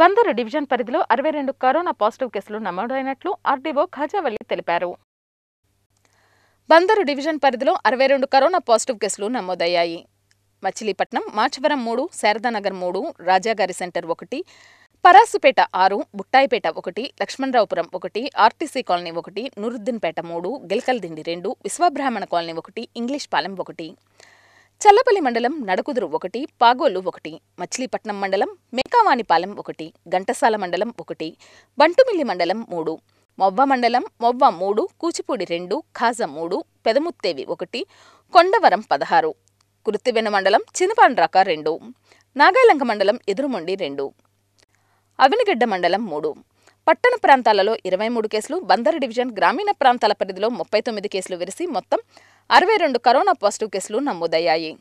Bandar division పరిధిలో అరవై రెండు కరోనా పాజిటివ్ కేసులు నమోదైనట్లు ఆర్డీఓ ఖాజావల్లి తెలిపారు బందరు డివిజన్ పరిధిలో అరవై రెండు కరోనా పాజిటివ్ కేసులు నమోదయ్యాయి మచిలీపట్నం మాచవరం మూడు శారదానగర్ మూడు రాజాగారి సెంటర్ ఒకటి పరాసుపేట ఆరు బుట్టాయిపేట ఒకటి లక్ష్మణరావుపురం ఒకటి ఆర్టీసీ కాలనీ ఒకటి నూరుద్దీన్పేట మూడు గిల్కల్దిండి రెండు విశ్వబ్రాహ్మణ కాలనీ ఒకటి ఇంగ్లీష్ పాలెం ఒకటి చల్లపల్లి మండలం నడకుదురు ఒకటి పాగోలు ఒకటి మచిలీపట్నం మండలం మేకావాణిపాలెం ఒకటి ఘంటసాల మండలం ఒకటి బంటుమిల్లి మండలం మూడు మొవ్వ మండలం మొవ్వ మూడు కూచిపూడి రెండు ఖాజ మూడు పెదముత్తేవి ఒకటి కొండవరం పదహారు కృత్తివెన్న మండలం చినపాండ్రాక రెండు నాగాలంక మండలం ఎదురుమొండి రెండు అవినిగడ్డ మండలం మూడు పట్టణ ప్రాంతాలలో ఇరవై మూడు కేసులు బందరు డివిజన్ గ్రామీణ ప్రాంతాల పరిధిలో ముప్పై తొమ్మిది కేసులు విరిసి మొత్తం అరవై రెండు కరోనా పాజిటివ్ కేసులు నమోదయ్యాయి